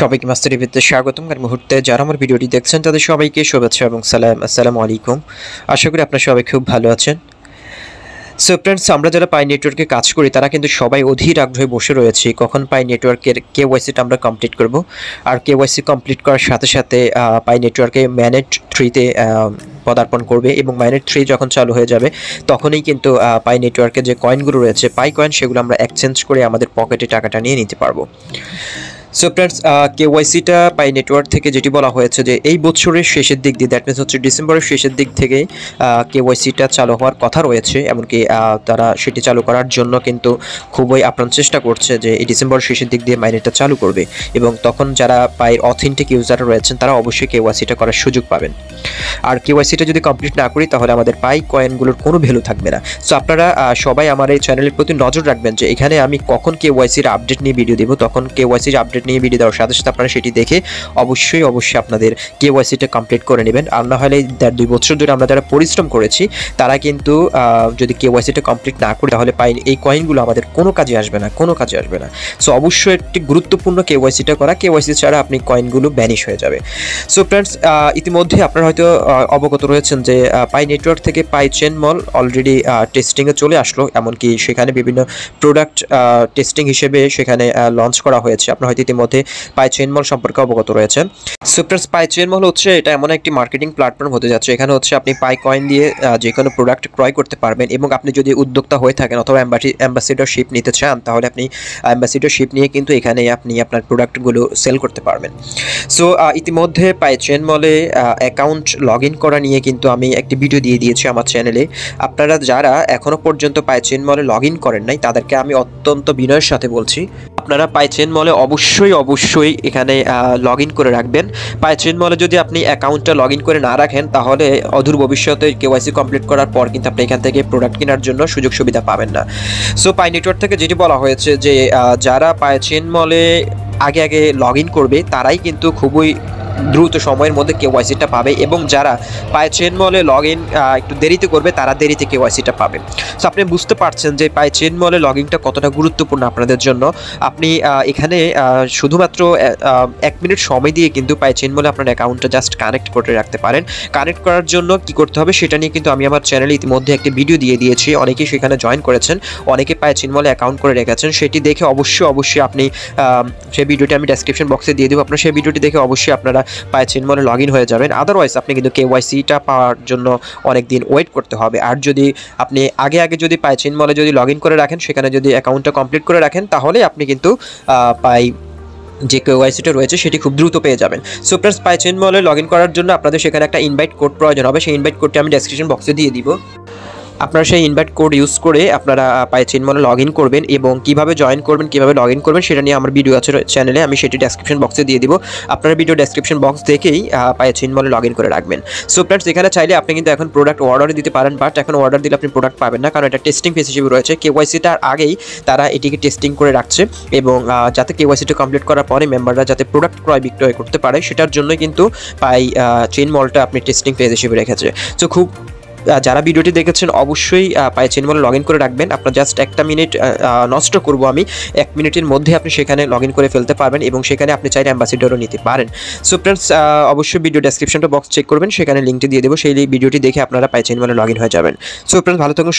সবাইকে মাস্টার টিভিতে স্বাগতম আর মুহূর্তে যারা আমার ভিডিওটি দেখছেন তাদের সবাইকে শুভেচ্ছা এবং সালাম আসসালামু আলাইকুম আশা করি আপনারা সবাই খুব ভালো আছেন সো ফ্রেন্ডস আমরা যারা পাই নেটওয়ার্কে কাজ করি তারা কিন্তু সবাই অধীর আগ্রহে বসে রয়েছি কখন পাই নেটওয়ার্কের কে ওয়াইসিটা আমরা কমপ্লিট করব আর ওয়াইসি কমপ্লিট করার সাথে সাথে পাই নেটওয়ার্কে ম্যানেজ থ্রিতে পদার্পণ করবে এবং মাইনেট থ্রি যখন চালু হয়ে যাবে তখনই কিন্তু পাই নেটওয়ার্কে যে কয়েনগুলো রয়েছে পাই কয়েন সেগুলো আমরা এক্সচেঞ্জ করে আমাদের পকেটে টাকাটা নিয়ে নিতে পারবো সো ফ্রেন্ডস কে ওয়াইসিটা পাই নেটওয়ার্ক থেকে যেটি বলা হয়েছে যে এই বছরের শেষের দিক দিয়ে দ্যাট মিনস হচ্ছে ডিসেম্বরের শেষের দিক থেকে কে ওয়াইসিটা চালু হওয়ার কথা রয়েছে এমনকি তারা সেটি চালু করার জন্য কিন্তু খুবই আপ্রাণ চেষ্টা করছে যে এই ডিসেম্বরের শেষের দিক দিয়ে মাইনেটটা চালু করবে এবং তখন যারা পায়ের অথেন্টিক ইউজার রয়েছেন তারা অবশ্যই কে ওয়াইসিটা করার সুযোগ পাবেন আর কেওয়াইসি সেটা যদি কমপ্লিট না করি তাহলে আমাদের পাই কয়েনগুলোর কোনো ভ্যালু থাকবে না সো আপনারা সবাই আমার এই চ্যানেলের প্রতি নজর রাখবেন যে এখানে আমি কখন কেওয়াইসির আপডেট নিয়ে ভিডিও দেবো তখন কেওয়াইসির আপডেট নিয়ে ভিডিও দেওয়ার সাথে সাথে আপনারা সেটি দেখে অবশ্যই অবশ্যই আপনাদের কে ওয়াইসিটা কমপ্লিট করে নেবেন আর না হলে দুই বছর ধরে আমরা যারা পরিশ্রম করেছি তারা কিন্তু যদি ওয়াইসিটা কমপ্লিট না করি তাহলে পাই এই কয়েনগুলো আমাদের কোনো কাজে আসবে না কোনো কাজে আসবে না সো অবশ্যই একটি গুরুত্বপূর্ণ ওয়াইসিটা করা কেওয়াইসি ছাড়া আপনি কয়েনগুলো ব্যানিশ হয়ে যাবে সো ফ্রেন্ডস ইতিমধ্যে আপনারা হয়তো অবগত রয়েছেন যে পাই নেটওয়ার্ক থেকে পাই চেন মল অলরেডি টেস্টিংয়ে চলে আসলো এমনকি সেখানে বিভিন্ন প্রোডাক্ট টেস্টিং হিসেবে সেখানে লঞ্চ করা হয়েছে আপনার হয়তো ইতিমধ্যে পাই চেন মল সম্পর্কে অবগত রয়েছে সুপ্রেস পাই চেন মল হচ্ছে এটা এমন একটি মার্কেটিং প্ল্যাটফর্ম হতে যাচ্ছে এখানে হচ্ছে আপনি পাই কয়েন দিয়ে যে কোনো প্রোডাক্ট ক্রয় করতে পারবেন এবং আপনি যদি উদ্যোক্তা হয়ে থাকেন অথবা অ্যাম্বাসি অ্যাম্বাসিডারশিপ নিতে চান তাহলে আপনি অ্যাম্বাসিডারশিপ নিয়ে কিন্তু এখানে আপনি আপনার প্রোডাক্টগুলো সেল করতে পারবেন সো ইতিমধ্যে পাই চেন মলে অ্যাকাউন্ট লগ করা নিয়ে নিয়ে কিন্তু আমি একটি ভিডিও দিয়ে দিয়েছি আমার চ্যানেলে আপনারা যারা এখনও পর্যন্ত পাইচেন মলে লগ করেন নাই তাদেরকে আমি অত্যন্ত বিনয়ের সাথে বলছি আপনারা পাইচেন মলে অবশ্যই অবশ্যই এখানে লগ করে রাখবেন পাইচেন মলে যদি আপনি অ্যাকাউন্টটা লগ করে না রাখেন তাহলে অধুর ভবিষ্যতে কেওয়াইসি কমপ্লিট করার পর কিন্তু আপনি এখান থেকে প্রোডাক্ট কেনার জন্য সুযোগ সুবিধা পাবেন না সো পাই নেটওয়ার্ক থেকে যেটি বলা হয়েছে যে যারা পাইচেন মলে আগে আগে লগ করবে তারাই কিন্তু খুবই দ্রুত সময়ের মধ্যে কেওয়াইসিটা পাবে এবং যারা পায় চেন মলে লগ ইন একটু দেরিতে করবে তারা দেরিতে কেওয়াইসিটা পাবে সো আপনি বুঝতে পারছেন যে পায় চেন মলে লগ ইনটা কতটা গুরুত্বপূর্ণ আপনাদের জন্য আপনি এখানে শুধুমাত্র এক মিনিট সময় দিয়ে কিন্তু পায় চেন মলে আপনার অ্যাকাউন্টটা জাস্ট কানেক্ট করে রাখতে পারেন কানেক্ট করার জন্য কি করতে হবে সেটা নিয়ে কিন্তু আমি আমার চ্যানেলে ইতিমধ্যে একটি ভিডিও দিয়ে দিয়েছি অনেকেই সেখানে জয়েন করেছেন অনেকে পায় চেন মলে অ্যাকাউন্ট করে রেখেছেন সেটি দেখে অবশ্যই অবশ্যই আপনি সেই ভিডিওটি আমি ডেসক্রিপশন বক্সে দিয়ে দেবো আপনার সেই ভিডিওটি দেখে অবশ্যই আপনারা পায়ে মানে লগ ইন হয়ে যাবেন আদারওয়াইজ আপনি কিন্তু কেওয়াইসিটা পাওয়ার জন্য অনেক দিন ওয়েট করতে হবে আর যদি আপনি আগে আগে যদি পায়ে মানে যদি লগ করে রাখেন সেখানে যদি অ্যাকাউন্টটা কমপ্লিট করে রাখেন তাহলে আপনি কিন্তু পাই যে কেওয়াইসিটা রয়েছে সেটি খুব দ্রুত পেয়ে যাবেন সো প্লাস পাইচেন মলে লগ ইন করার জন্য আপনাদের সেখানে একটা ইনভাইট কোড প্রয়োজন হবে সেই ইনভাইট কোডটি আমি ডেসক্রিপশন বক্সে দিয়ে দিব আপনারা সেই ইনভাইট কোড ইউজ করে আপনারা পাইচেন মনে লগ ইন করবেন এবং কিভাবে জয়েন করবেন কিভাবে লগ ইন করবেন সেটা নিয়ে আমার ভিডিও আছে চ্যানেলে আমি সেটি ডেসক্রিপশন বক্সে দিয়ে দিব আপনারা ভিডিও ডেসক্রিপশন বক্স দেখেই পাইচেন মনে লগ ইন করে রাখবেন সো ফ্রেন্ডস এখানে চাইলে আপনি কিন্তু এখন প্রোডাক্ট অর্ডার দিতে পারেন বাট এখন অর্ডার দিলে আপনি প্রোডাক্ট পাবেন না কারণ এটা টেস্টিং ফেস হিসেবে রয়েছে কেওয়াইসিটার আগেই তারা এটিকে টেস্টিং করে রাখছে এবং যাতে কেওয়াইসিটা কমপ্লিট করার পরে মেম্বাররা যাতে প্রোডাক্ট ক্রয় বিক্রয় করতে পারে সেটার জন্য কিন্তু পাই চেইন মলটা আপনি টেস্টিং ফেজ হিসেবে রেখেছে সো খুব যারা ভিডিওটি দেখেছেন অবশ্যই পাইচেন বলে লগ করে রাখবেন আপনার জাস্ট একটা মিনিট নষ্ট করব আমি এক মিনিটের মধ্যে আপনি সেখানে লগ করে ফেলতে পারবেন এবং সেখানে আপনি চাইলে অ্যাম্বাসিডরও নিতে পারেন সো ফ্রেন্ডস অবশ্যই ভিডিও ডেসক্রিপশনটা বক্স চেক করবেন সেখানে লিঙ্কটি দিয়ে দেবো সেই ভিডিওটি দেখে আপনারা পাইচেন বলে লগ হয়ে যাবেন সো ফ্রেন্ডস ভালো থাকুন